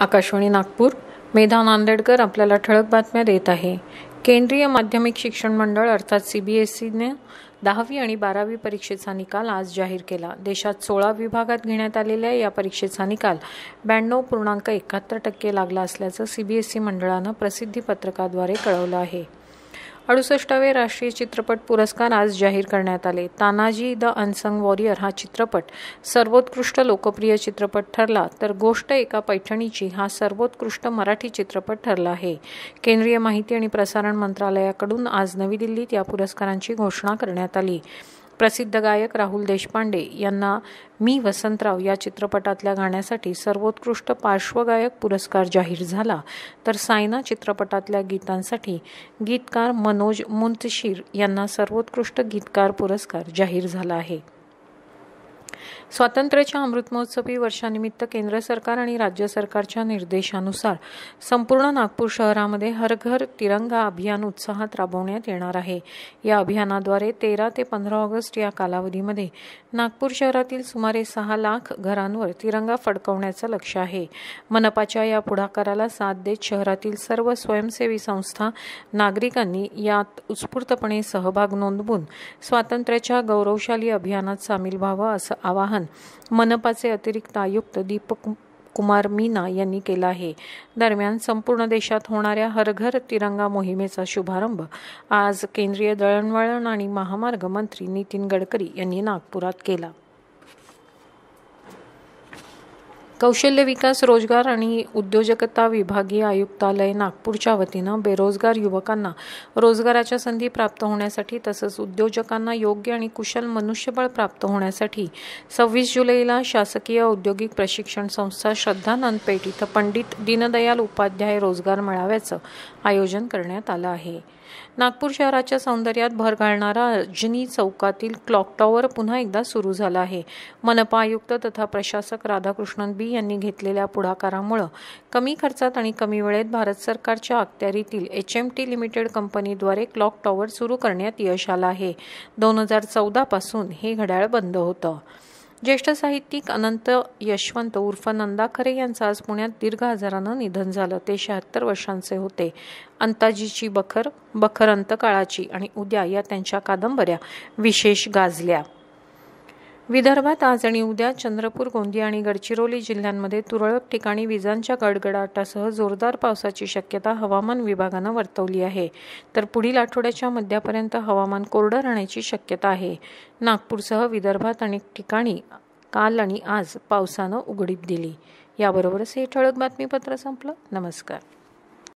आकाशवाणी नागपूर मेधा नांदेडकर आपल्याला ठळक बातम्या देत आहे केंद्रीय माध्यमिक शिक्षण मंडळ अर्थात सी बी एस सीने दहावी आणि बारावी परीक्षेचा निकाल आज जाहीर केला देशात सोळा विभागात घेण्यात आलेल्या या परीक्षेचा निकाल ब्याण्णव पूर्णांक एकाहत्तर टक्के लागला असल्याचं सी बी एस ई मंडळानं प्रसिद्धी पत्रकाद्वारे कळवलं आहे अडुसष्टावे राष्ट्रीय चित्रपट पुरस्कार आज जाहीर करण्यात आले तानाजी द अनसंग वॉरियर हा चित्रपट सर्वोत्कृष्ट लोकप्रिय चित्रपट ठरला तर गोष्ट एका पैठणीची हा सर्वोत्कृष्ट मराठी चित्रपट ठरला आहे केंद्रीय माहिती आणि प्रसारण मंत्रालयाकडून आज नवी दिल्लीत या पुरस्कारांची घोषणा करण्यात आली प्रसिद्ध गायक राहुल देशपांडे यांना मी वसंतराव या चित्रपटातल्या गाण्यासाठी सर्वोत्कृष्ट पार्श्वगायक पुरस्कार जाहीर झाला तर सायना चित्रपटातल्या गीतांसाठी गीतकार मनोज मुंतशीर यांना सर्वोत्कृष्ट गीतकार पुरस्कार जाहीर झाला आहे स्वातंत्र्याच्या अमृतमहोत्सवी वर्षानिमित्त केंद्र सरकार आणि राज्य सरकारच्या निर्देशानुसार संपूर्ण नागपूर शहरामध्ये हर घर तिरंगा अभियान उत्साहात राबवण्यात येणार आहे या अभियानाद्वारे तेरा ते पंधरा ऑगस्ट या कालावधीमध्ये नागपूर शहरातील सुमारे सहा लाख घरांवर तिरंगा फडकवण्याचं लक्ष आहे मनपाच्या या पुढाकाराला साथ देत शहरातील सर्व स्वयंसेवी संस्था नागरिकांनी यात उत्स्फूर्तपणे सहभाग नोंदवून स्वातंत्र्याच्या गौरवशाली अभियानात सामील व्हावं असं आवाहन मनपाचे अतिरिक्त आयुक्त दीपक कुमार मीना यांनी केला आहे दरम्यान संपूर्ण देशात होणाऱ्या हरघर तिरंगा मोहिमेचा शुभारंभ आज केंद्रीय दळणवळण आणि महामार्ग मंत्री नितीन गडकरी यांनी नागपुरात केला कौशल्य विकास रोजगार आणि उद्योजकता विभागीय आयुक्तालय नागपूरच्या वतीनं बेरोजगार युवकांना रोजगाराच्या संधी प्राप्त होण्यासाठी तसंच उद्योजकांना योग्य आणि कुशल मनुष्यबळ प्राप्त होण्यासाठी सव्वीस जुलैला शासकीय औद्योगिक प्रशिक्षण संस्था श्रद्धानंद पेठ इथं पंडित दीनदयाल उपाध्याय रोजगार मेळाव्याचं आयोजन करण्यात आलं आहे नागपूर शहराच्या सौंदर्यात भर घालणारा अजनी चौकातील क्लॉक टॉवर पुन्हा एकदा सुरू झाला आहे मनपा आयुक्त तथा प्रशासक राधाकृष्णन बी यांनी घेतलेल्या पुढाकारामुळं कमी खर्चात आणि कमी वेळेत भारत सरकारच्या अखत्यारीतील एच एम टी लिमिटेड कंपनीद्वारे क्लॉक टॉवर सुरू करण्यात यश आलं आहे दोन हजार चौदापासून हे घड्याळ बंद होतं ज्येष्ठ साहित्यिक अनंत यशवंत उर्फ नंदा खरे यांचं आज पुण्यात दीर्घ आजारानं निधन झालं ते शहात्तर वर्षांचे होते अंताजीची बखर बखर अंतकाळाची आणि उद्या या त्यांच्या कादंबऱ्या विशेष गाजल्या विदर्भात आज आणि उद्या चंद्रपूर गोंदिया आणि गडचिरोली जिल्ह्यांमध्ये तुरळक ठिकाणी विजांच्या गडगडाटासह जोरदार पावसाची शक्यता हवामान विभागानं वर्तवली आहे तर पुढील आठवड्याच्या मध्यापर्यंत हवामान कोरडं राहण्याची शक्यता आहे नागपूरसह विदर्भात अनेक ठिकाणी काल आणि आज पावसानं उघडीप दिली याबरोबरच हे ठळक बातमीपत्र संपलं नमस्कार